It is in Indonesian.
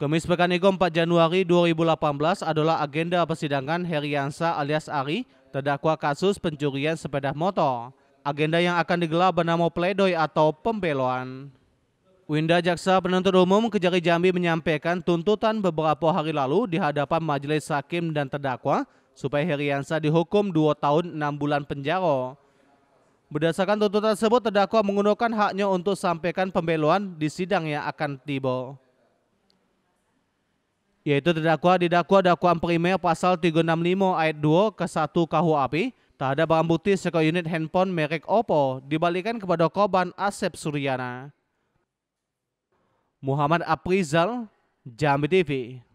Kemis pekan ini 4 Januari 2018 adalah agenda persidangan Heriansa alias Ari terdakwa kasus pencurian sepeda motor. Agenda yang akan digelar bernama pledoi atau pembeloan. Winda Jaksa Penuntut Umum Kejari Jambi menyampaikan tuntutan beberapa hari lalu di hadapan majelis hakim dan terdakwa supaya Heriansa dihukum 2 tahun 6 bulan penjara. Berdasarkan tuntutan tersebut, terdakwa menggunakan haknya untuk sampaikan pembeloan di sidang yang akan tiba yaitu terdakwa didakwa dakwaan primer pasal 365 ayat 2 ke 1 KUHP terhadap barang bukti sekolah unit handphone merek Oppo dibalikan kepada korban Asep Suryana. Muhammad Aprizal, Jambi TV.